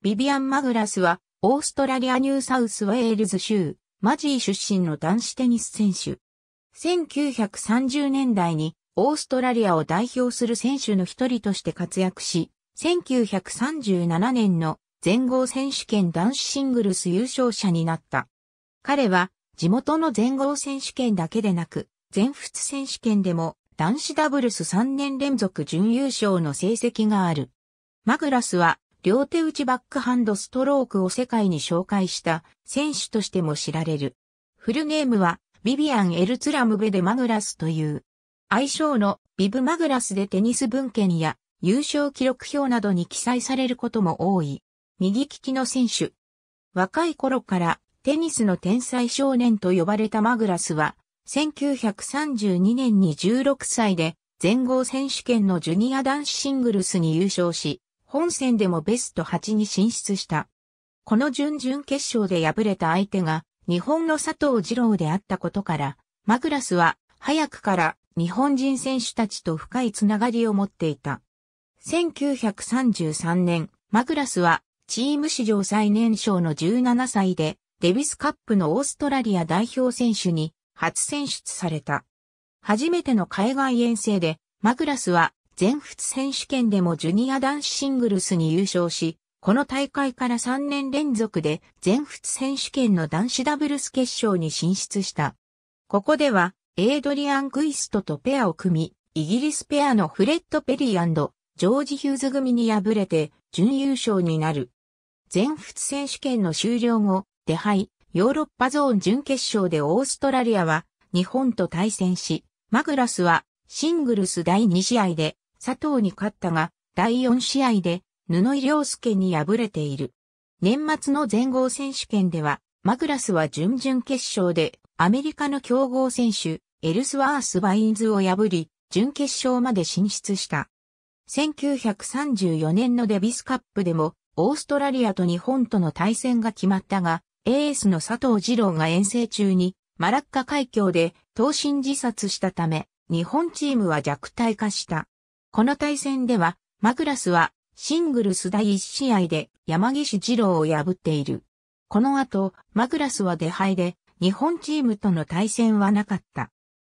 ビビアン・マグラスは、オーストラリア・ニューサウス・ウェールズ州、マジー出身の男子テニス選手。1930年代に、オーストラリアを代表する選手の一人として活躍し、1937年の全豪選手権男子シングルス優勝者になった。彼は、地元の全豪選手権だけでなく、全仏選手権でも男子ダブルス3年連続準優勝の成績がある。マグラスは両手打ちバックハンドストロークを世界に紹介した選手としても知られる。フルネームはビビアン・エルツラムベデ・マグラスという。愛称のビブ・マグラスでテニス文献や優勝記録表などに記載されることも多い。右利きの選手。若い頃からテニスの天才少年と呼ばれたマグラスは、1932年に16歳で全豪選手権のジュニア男子シングルスに優勝し、本戦でもベスト8に進出した。この準々決勝で敗れた相手が日本の佐藤二郎であったことから、マクラスは早くから日本人選手たちと深いつながりを持っていた。1933年、マクラスはチーム史上最年少の17歳でデビスカップのオーストラリア代表選手に初選出された。初めての海外遠征でマクラスは全仏選手権でもジュニア男子シングルスに優勝し、この大会から3年連続で全仏選手権の男子ダブルス決勝に進出した。ここでは、エイドリアン・グイストとペアを組み、イギリスペアのフレッド・ペリージョージ・ヒューズ組に敗れて、準優勝になる。全仏選手権の終了後、出敗、ヨーロッパゾーン準決勝でオーストラリアは、日本と対戦し、マグラスは、シングルス第2試合で、佐藤に勝ったが、第4試合で、布井良介に敗れている。年末の全豪選手権では、マグラスは準々決勝で、アメリカの強豪選手、エルスワース・バインズを破り、準決勝まで進出した。1934年のデビスカップでも、オーストラリアと日本との対戦が決まったが、エースの佐藤二郎が遠征中に、マラッカ海峡で投身自殺したため、日本チームは弱体化した。この対戦では、マクラスはシングルス第1試合で山岸二郎を破っている。この後、マクラスは出敗で、日本チームとの対戦はなかった。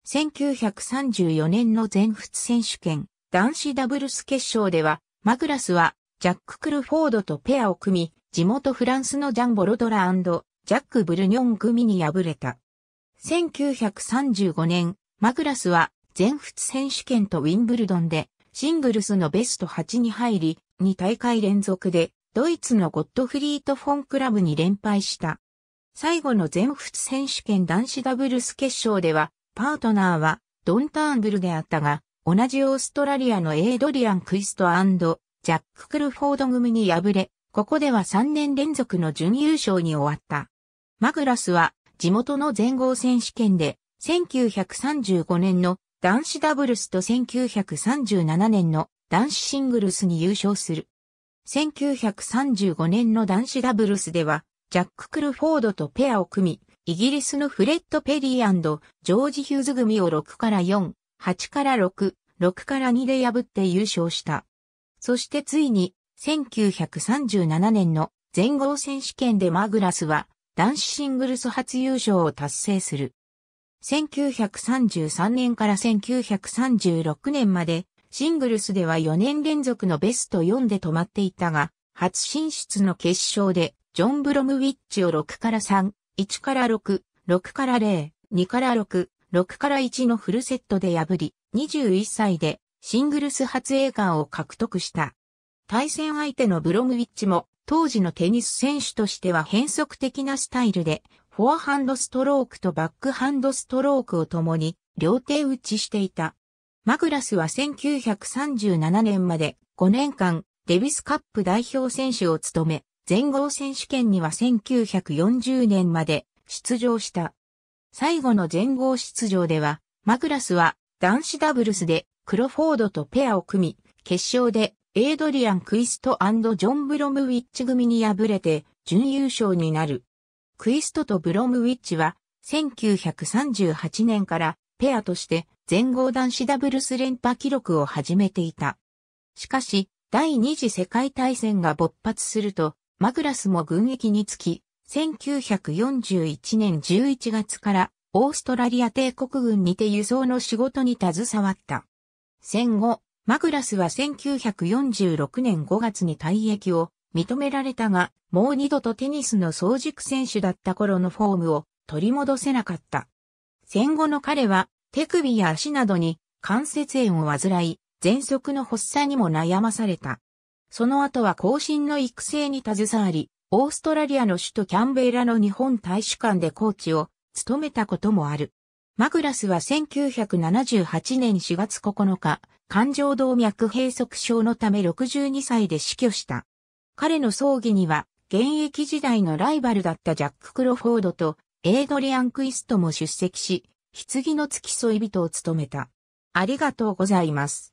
1934年の全仏選手権、男子ダブルス決勝では、マクラスは、ジャック・クルフォードとペアを組み、地元フランスのジャンボ・ロドラジャック・ブルニョン組に敗れた。1935年、マクラスは、全仏選手権とウィンブルドンで、シングルスのベスト8に入り、2大会連続で、ドイツのゴットフリート・フォンクラブに連敗した。最後の全仏選手権男子ダブルス決勝では、パートナーはドンターンブルであったが、同じオーストラリアのエイドリアン・クイストジャック・クルフォード組に敗れ、ここでは3年連続の準優勝に終わった。マグラスは地元の全豪選手権で1935年の男子ダブルスと1937年の男子シングルスに優勝する。1935年の男子ダブルスでは、ジャック・クルフォードとペアを組み、イギリスのフレッド・ペリージョージ・ヒューズ組を6から4、8から6、6から2で破って優勝した。そしてついに、1937年の全豪選手権でマグラスは、男子シングルス初優勝を達成する。1933年から1936年まで、シングルスでは4年連続のベスト4で止まっていたが、初進出の決勝で、ジョン・ブロムウィッチを6から3、1から6、6から0、2から6、6から1のフルセットで破り、21歳でシングルス初栄冠を獲得した。対戦相手のブロムウィッチも当時のテニス選手としては変則的なスタイルでフォアハンドストロークとバックハンドストロークを共に両手打ちしていた。マグラスは1937年まで5年間デビスカップ代表選手を務め、全豪選手権には1940年まで出場した。最後の全豪出場では、マグラスは男子ダブルスでクロフォードとペアを組み、決勝でエイドリアン・クイストジョン・ブロムウィッチ組に敗れて準優勝になる。クイストとブロムウィッチは、1938年からペアとして全豪男子ダブルス連覇記録を始めていた。しかし、第二次世界大戦が勃発すると、マグラスも軍役につき、1941年11月からオーストラリア帝国軍にて輸送の仕事に携わった。戦後、マグラスは1946年5月に退役を認められたが、もう二度とテニスの早熟選手だった頃のフォームを取り戻せなかった。戦後の彼は手首や足などに関節炎を患い、喘息の発作にも悩まされた。その後は後進の育成に携わり、オーストラリアの首都キャンベイラの日本大使館でコーチを務めたこともある。マグラスは1978年4月9日、感情動脈閉塞症のため62歳で死去した。彼の葬儀には、現役時代のライバルだったジャック・クロフォードとエイドリアン・クイストも出席し、棺の付き添い人を務めた。ありがとうございます。